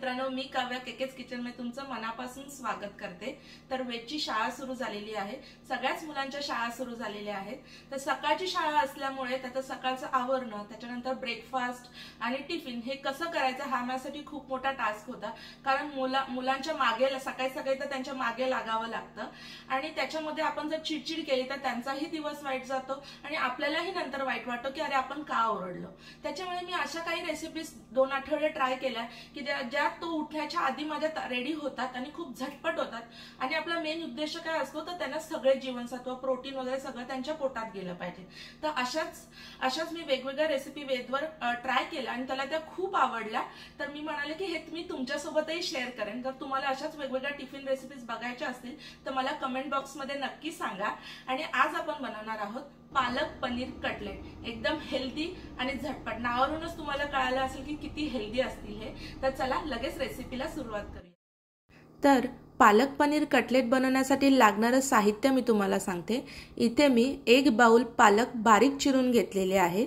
मित्रांनो मी काव्या केकेच किचन मध्ये तुमचं मनापासून स्वागत करते तर वेदची शाळा सुरू झालेली आहे सगळ्याच मुलांच्या शाळा सुरू झालेल्या आहेत तर सकाळची शाळा असल्यामुळे त्याचं सकाळचं आवरणं त्याच्यानंतर ब्रेकफास्ट आणि टिफिन हे कसं करायचं हा माझ्यासाठी खूप मोठा टास्क होता कारण मुला मुलांच्या मागे सकाळी सकाळी तर त्यांच्या मागे लागावं लागतं आणि त्याच्यामध्ये आपण जर चिडचिड केली तर त्यांचाही दिवस वाईट जातो आणि आपल्यालाही नंतर वाईट वाटतो की अरे आपण का ओरडलो त्याच्यामुळे मी अशा काही रेसिपीज दोन आठवडे ट्राय केल्या की ज्या ज्या तो उठल्याच्या आधी माझ्या रेडी होतात आणि खूप झटपट होतात आणि आपला मेन उद्देश काय असतो तर त्यांना सगळे जीवनसत्व प्रोटीन वगैरे सगळं त्यांच्या पोटात गेलं पाहिजे तर अशाच अशाच मी वेगवेगळ्या रेसिपी वेदवर ट्राय केल्या आणि त्याला त्या खूप आवडल्या तर मी म्हणाले की हे मी तुमच्यासोबतही शेअर करेन जर तुम्हाला अशाच वेगवेगळ्या टिफिन रेसिपीज बघायच्या असतील तर मला कमेंट बॉक्समध्ये नक्की सांगा आणि आज आपण बनवणार आहोत पालक पनीर कटलेट एकदम हेल्दी आणि झटपट नावावरूनच तुम्हाला कळालं असेल की किती हेल्दी असतील हे तर चला लगेच रेसिपीला सुरुवात करूया तर पालक पनीर कटलेट बनवण्यासाठी लागणारं साहित्य मी तुम्हाला सांगते इथे मी एक बाउल पालक बारीक चिरून घेतलेले आहे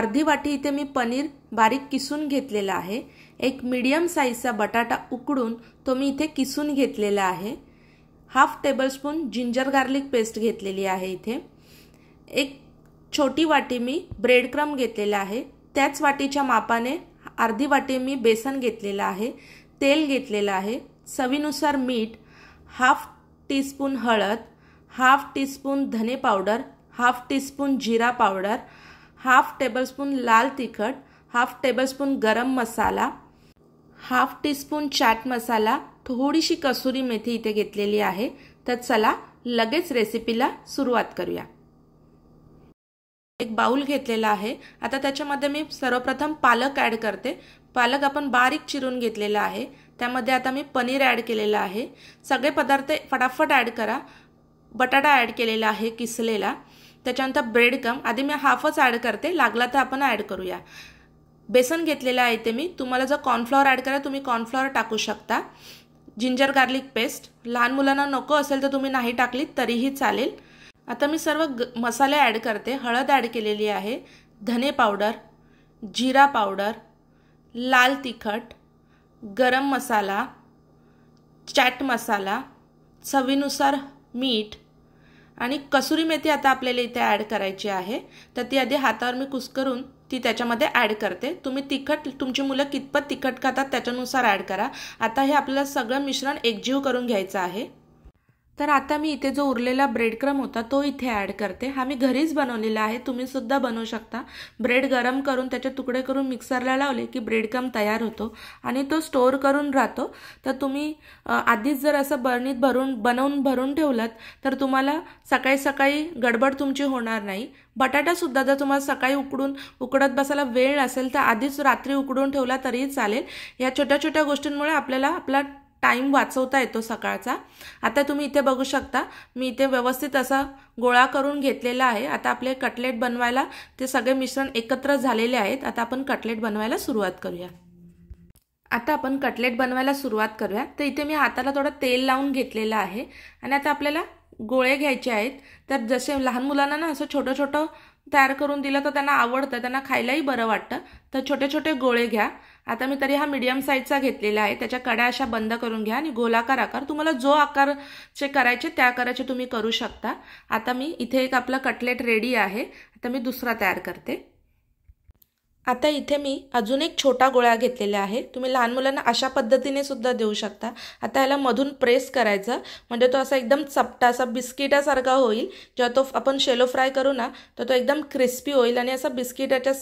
अर्धी वाटी इथे मी पनीर बारीक किसून घेतलेला आहे एक मीडियम साईजचा बटाटा उकडून तो मी इथे किसून घेतलेला आहे half tablespoon ginger garlic paste घेतलेली आहे इथे एक छोटी वाटी मी ब्रेडक्रम घेतलेला आहे त्याच वाटीच्या मापाने अर्धी वाटी मी बेसन घेतलेलं आहे तेल घेतलेलं आहे चवीनुसार मीठ हाफ टीस्पून हळद हाफ टीस्पून धने पावडर हाफ टीस्पून जिरा पावडर हाफ टेबलस्पून लाल तिखट half tablespoon garam masala half teaspoon chaat masala थोडीशी कसुरी मेथी इथे घेतलेली आहे तर चला लगेच रेसिपीला सुरुवात करूया एक बाउल घेतलेला आहे आता त्याच्यामध्ये मी सर्वप्रथम पालक ॲड करते पालक आपण बारीक चिरून घेतलेला आहे त्यामध्ये आता मी पनीर ॲड केलेलं आहे सगळे पदार्थ फटाफट ॲड करा बटाटा ॲड केलेला आहे किसलेला त्याच्यानंतर ब्रेड कम आधी मी हाफच ॲड करते लागला तर आपण ॲड करूया बेसन घेतलेलं आहे ते मी तुम्हाला जर कॉर्नफ्लॉवर ॲड करा तुम्ही कॉर्नफ्लॉवर टाकू शकता जिंजर गार्लिक पेस्ट लहान मुलांना नको असेल तर तुम्ही नाही टाकलीत तरीही चालेल आता मी सर्व ग मसाले ॲड करते हळद ॲड केलेली आहे धने पावडर जिरा पावडर लाल तिखट गरम मसाला चॅट मसाला चवीनुसार मीठ आणि कसुरी मेथी आता आपल्याला इथे ॲड करायची आहे तर ती आधी हातावर मी कुसकरून ती त्याच्यामध्ये ॲड करते तुम्ही तिखट तुमची मुलं कितपत तिखट खातात त्याच्यानुसार ॲड करा आता हे आपल्याला सगळं मिश्रण एकजीव करून घ्यायचं आहे तर आता मी इथे जो उरलेला ब्रेड होता तो इथे ॲड करते हा मी घरीच बनवलेला आहे तुम्ही सुद्धा बनवू शकता ब्रेड गरम करून त्याचे तुकडे करून मिक्सरला लावले की ब्रेड तयार होतो आणि तो स्टोअर करून राहतो तर तुम्ही आधीच जर असं बरणीत भरून बनवून भरून ठेवलात तर तुम्हाला सकाळी सकाळी गडबड तुमची होणार नाही बटाटासुद्धा जर तुम्हाला सकाळी उकडून उकडत बसायला वेळ असेल तर आधीच रात्री उकडून ठेवला तरीही चालेल या छोट्या छोट्या गोष्टींमुळे आपल्याला आपला टाईम वाचवता येतो सकाळचा आता तुम्ही इथे बघू शकता मी इथे व्यवस्थित असा गोळा करून घेतलेला आहे आता आपले कटलेट बनवायला ते सगळे मिश्रण एकत्र झालेले आहेत आता आपण कटलेट बनवायला सुरुवात करूया आता आपण कटलेट बनवायला सुरुवात करूया तर इथे मी हाताला थोडं तेल लावून घेतलेलं आहे आणि आता आपल्याला गोळे घ्यायचे आहेत तर जसे लहान मुलांना ना असं छोटं छोटं तयार करून दिलं तर त्यांना आवडतं त्यांना खायलाही बरं वाटतं तर छोटे छोटे गोळे घ्या आता मी तरी हा मीडियम साईजचा घेतलेला आहे त्याच्या कड्या अशा बंद करून घ्या आणि गोलाकार आकार तुम्हाला जो आकारचे करायचे त्या आकाराचे तुम्ही करू शकता आता मी इथे एक आपलं कटलेट रेडी आहे आता मी दुसरा तयार करते आता इथे मी अजून एक छोटा गोळा घेतलेला आहे तुम्ही लहान मुलांना अशा पद्धतीने सुद्धा देऊ शकता आता ह्याला मधून प्रेस करायचा म्हणजे तो असा एकदम चपटा असा बिस्किटासारखा होईल जेव्हा तो आपण शेलो फ्राय करू ना तर तो, एकदम क्रिस्पी होईल आणि असा बिस्किटाच्या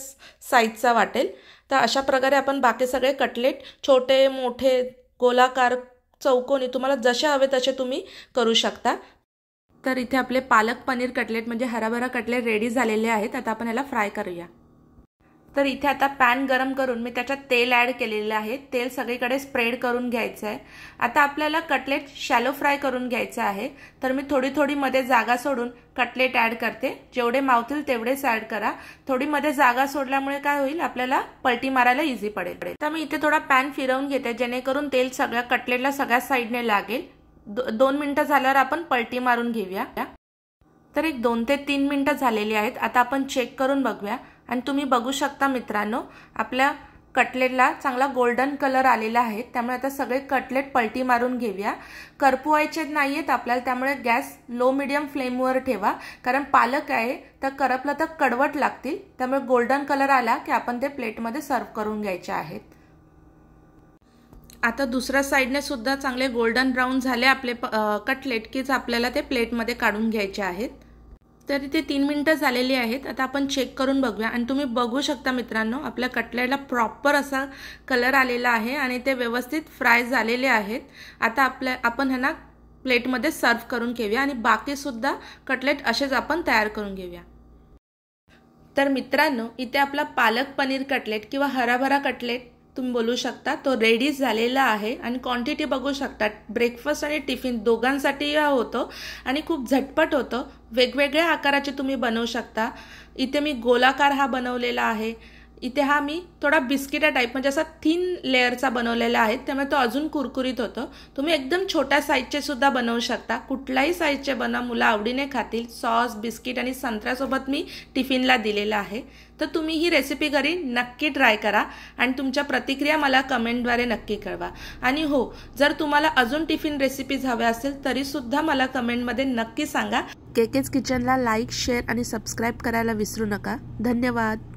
साईजचा वाटेल तर अशा प्रकारे आपण बाकी सगळे कटलेट छोटे मोठे गोलाकार चौकोनी तुम्हाला जसे हवे तसे तुम्ही करू शकता तर इथे आपले पालक पनीर कटलेट म्हणजे हराभरा कटलेट रेडी झालेले आहेत आता आपण याला फ्राय करूया तर इथे आता पॅन गरम करून मी त्याच्यात तेल ॲड केलेलं आहे तेल सगळीकडे स्प्रेड करून घ्यायचं आहे आता आपल्याला कटलेट शॅलो फ्राय करून घ्यायचं आहे तर मी थोडी थोडी मध्ये जागा सोडून कटलेट ॲड करते जेवढे मावतील तेवढेच ॲड करा थोडी मध्ये जागा सोडल्यामुळे काय होईल आपल्याला पलटी मारायला इझी पडेल तर मी इथे थोडा पॅन फिरवून घेते जेणेकरून तेल सगळ्या कटलेटला सगळ्या साईडने लागेल दो, दोन मिनटं झाल्यावर आपण पलटी मारून घेऊया तर एक दोन ते तीन मिनटं झालेली आहेत आता आपण चेक करून बघूया आणि तुम्ही बघू शकता मित्रांनो आपल्या कटलेटला चांगला गोल्डन कलर आलेला आहे त्यामुळे आता सगळे कटलेट पलटी मारून घेऊया करपुवायचे नाही आहेत आपल्याला त्यामुळे गॅस लो मिडियम फ्लेमवर ठेवा कारण पालक आहे तर करपला तर कडवट लागतील त्यामुळे गोल्डन कलर आला की आपण ते प्लेटमध्ये सर्व करून घ्यायचे आहेत आता दुसऱ्या साईडने सुद्धा चांगले गोल्डन ब्राऊन झाले आपले कटलेट कीच आपल्याला ते प्लेटमध्ये काढून घ्यायचे आहेत तर इथे तीन मिनटं झालेली आहेत आता आपण चेक करून बघूया आणि तुम्ही बघू शकता मित्रांनो आपल्या कटलेटला प्रॉपर असा कलर आलेला आहे आणि ते व्यवस्थित फ्राय झालेले आहेत आता आपल्या आपण ह्यांना प्लेटमध्ये सर्व करून घेऊया आणि बाकीसुद्धा कटलेट असेच आपण तयार करून घेऊया तर मित्रांनो इथे आपला पालक पनीर कटलेट किंवा हराभरा कटलेट तुम्ही बोलू शकता तो रेडी झालेला आहे आणि क्वांटिटी बघू शकता ब्रेकफास्ट आणि टिफिन दोघांसाठी हा होतो आणि खूप झटपट होतं वेगवेगळ्या आकाराचे तुम्ही बनवू शकता इथे मी गोलाकार हा बनवलेला आहे इथे हा मी थोडा बिस्किटा टाईप म्हणजे असा थिन लेअरचा बनवलेला आहे त्यामुळे तो अजून कुरकुरीत होतो तुम्ही एकदम छोट्या साईजचे सुद्धा बनवू शकता कुठल्याही साईजचे बना मुलं आवडीने खातील सॉस बिस्किट आणि संत्र्यासोबत मी टिफिनला दिलेला आहे तर तुम्ही ही रेसिपी घरी नक्की ट्राय करा आणि तुमच्या प्रतिक्रिया मला कमेंटद्वारे नक्की कळवा आणि हो जर तुम्हाला अजून टिफिन रेसिपीज हव्या असेल तरीसुद्धा मला कमेंटमध्ये नक्की सांगा केकेज किचनला लाईक शेअर आणि सबस्क्राईब करायला विसरू नका धन्यवाद